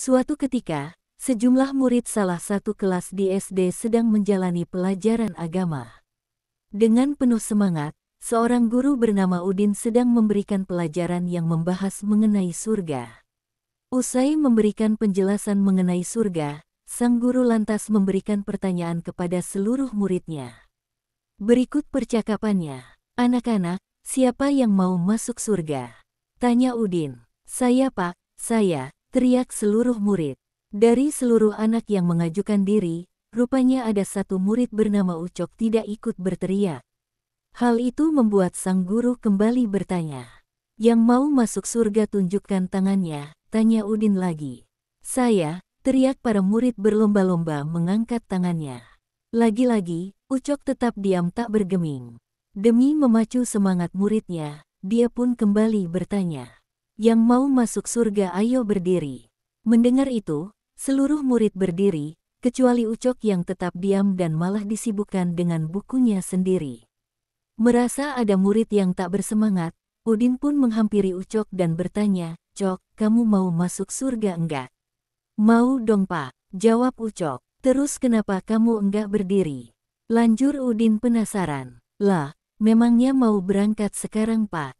Suatu ketika, sejumlah murid salah satu kelas di SD sedang menjalani pelajaran agama. Dengan penuh semangat, seorang guru bernama Udin sedang memberikan pelajaran yang membahas mengenai surga. Usai memberikan penjelasan mengenai surga, sang guru lantas memberikan pertanyaan kepada seluruh muridnya. Berikut percakapannya. Anak-anak, siapa yang mau masuk surga? Tanya Udin. Saya pak, saya, Teriak seluruh murid. Dari seluruh anak yang mengajukan diri, rupanya ada satu murid bernama Ucok tidak ikut berteriak. Hal itu membuat sang guru kembali bertanya. Yang mau masuk surga tunjukkan tangannya, tanya Udin lagi. Saya, teriak para murid berlomba-lomba mengangkat tangannya. Lagi-lagi, Ucok tetap diam tak bergeming. Demi memacu semangat muridnya, dia pun kembali bertanya yang mau masuk surga ayo berdiri. Mendengar itu, seluruh murid berdiri, kecuali Ucok yang tetap diam dan malah disibukkan dengan bukunya sendiri. Merasa ada murid yang tak bersemangat, Udin pun menghampiri Ucok dan bertanya, Cok, kamu mau masuk surga enggak? Mau dong pak, jawab Ucok. Terus kenapa kamu enggak berdiri? Lanjur Udin penasaran. Lah, memangnya mau berangkat sekarang pak?